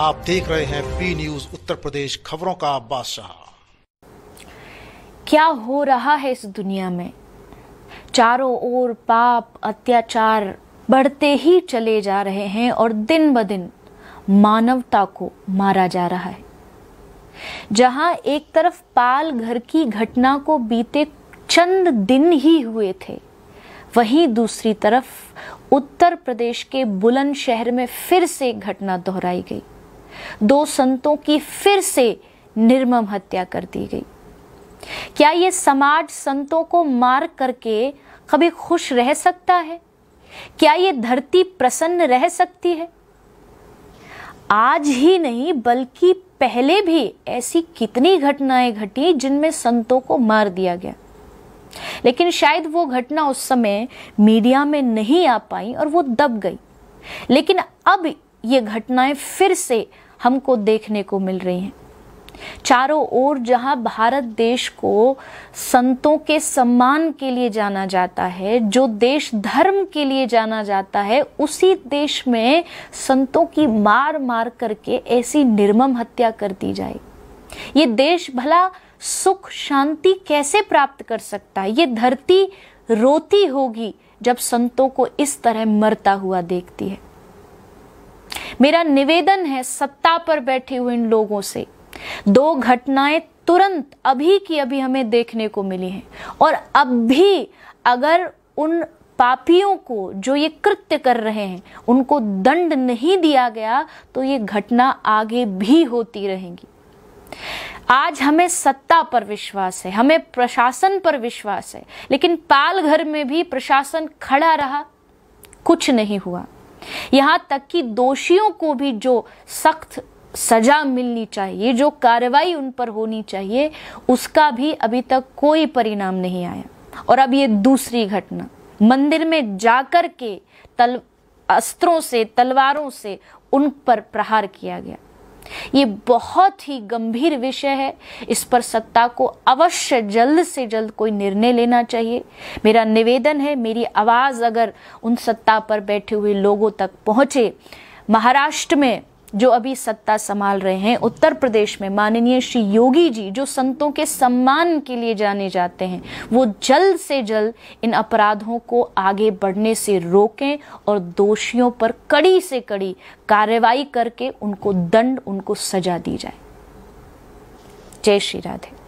आप देख रहे हैं पी न्यूज उत्तर प्रदेश खबरों का बादशाह क्या हो रहा है इस दुनिया में चारों ओर पाप अत्याचार बढ़ते ही चले जा रहे हैं और दिन ब दिन मानवता को मारा जा रहा है जहां एक तरफ पाल घर की घटना को बीते चंद दिन ही हुए थे वहीं दूसरी तरफ उत्तर प्रदेश के बुलंदशहर में फिर से घटना दोहराई गई दो संतों की फिर से निर्मम हत्या कर दी गई क्या ये समाज संतों को मार करके कभी खुश रह सकता है क्या ये धरती प्रसन्न रह सकती है आज ही नहीं बल्कि पहले भी ऐसी कितनी घटनाएं घटी जिनमें संतों को मार दिया गया लेकिन शायद वो घटना उस समय मीडिया में नहीं आ पाई और वो दब गई लेकिन अब ये घटनाएं फिर से हमको देखने को मिल रही हैं चारों ओर जहां भारत देश को संतों के सम्मान के लिए जाना जाता है जो देश धर्म के लिए जाना जाता है उसी देश में संतों की मार मार करके ऐसी निर्मम हत्या कर दी जाए ये देश भला सुख शांति कैसे प्राप्त कर सकता है ये धरती रोती होगी जब संतों को इस तरह मरता हुआ देखती है मेरा निवेदन है सत्ता पर बैठे हुए इन लोगों से दो घटनाएं तुरंत अभी की अभी हमें देखने को मिली हैं और अब भी अगर उन पापियों को जो ये कृत्य कर रहे हैं उनको दंड नहीं दिया गया तो ये घटना आगे भी होती रहेगी आज हमें सत्ता पर विश्वास है हमें प्रशासन पर विश्वास है लेकिन पालघर में भी प्रशासन खड़ा रहा कुछ नहीं हुआ यहां तक कि दोषियों को भी जो सख्त सजा मिलनी चाहिए जो कार्रवाई उन पर होनी चाहिए उसका भी अभी तक कोई परिणाम नहीं आया और अब ये दूसरी घटना मंदिर में जाकर के तल अस्त्रों से तलवारों से उन पर प्रहार किया गया ये बहुत ही गंभीर विषय है इस पर सत्ता को अवश्य जल्द से जल्द कोई निर्णय लेना चाहिए मेरा निवेदन है मेरी आवाज़ अगर उन सत्ता पर बैठे हुए लोगों तक पहुँचे महाराष्ट्र में जो अभी सत्ता संभाल रहे हैं उत्तर प्रदेश में माननीय श्री योगी जी जो संतों के सम्मान के लिए जाने जाते हैं वो जल्द से जल्द इन अपराधों को आगे बढ़ने से रोकें और दोषियों पर कड़ी से कड़ी कार्रवाई करके उनको दंड उनको सजा दी जाए जय श्री राधे